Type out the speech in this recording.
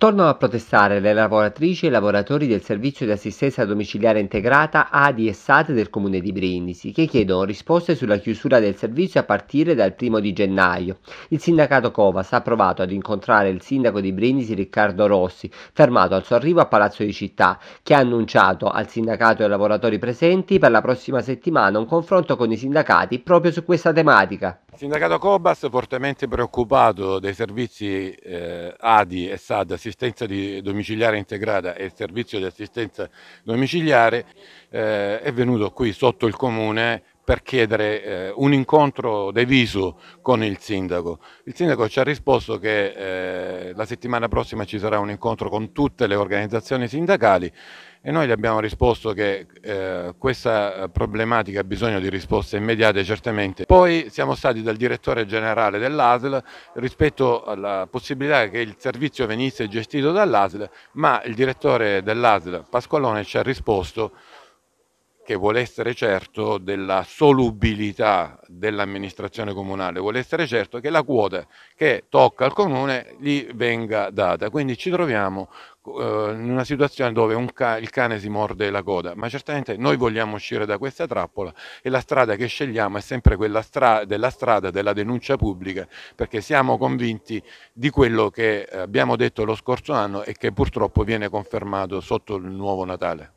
Tornano a protestare le lavoratrici e lavoratori del servizio di assistenza domiciliare integrata ADI e SAT del comune di Brindisi, che chiedono risposte sulla chiusura del servizio a partire dal 1 di gennaio. Il sindacato Covas ha provato ad incontrare il sindaco di Brindisi Riccardo Rossi, fermato al suo arrivo a Palazzo di Città, che ha annunciato al sindacato e ai lavoratori presenti per la prossima settimana un confronto con i sindacati proprio su questa tematica. Il sindacato Cobas fortemente preoccupato dei servizi eh, ADI e SAD, assistenza domiciliare integrata e servizio di assistenza domiciliare, eh, è venuto qui sotto il comune per chiedere eh, un incontro de con il sindaco. Il sindaco ci ha risposto che eh, la settimana prossima ci sarà un incontro con tutte le organizzazioni sindacali e noi gli abbiamo risposto che eh, questa problematica ha bisogno di risposte immediate certamente. Poi siamo stati dal direttore generale dell'ASL rispetto alla possibilità che il servizio venisse gestito dall'ASL, ma il direttore dell'ASL Pasqualone ci ha risposto che vuole essere certo della solubilità dell'amministrazione comunale, vuole essere certo che la quota che tocca al comune gli venga data. Quindi ci troviamo eh, in una situazione dove ca il cane si morde la coda, ma certamente noi vogliamo uscire da questa trappola e la strada che scegliamo è sempre quella stra della strada della denuncia pubblica, perché siamo convinti di quello che abbiamo detto lo scorso anno e che purtroppo viene confermato sotto il nuovo Natale.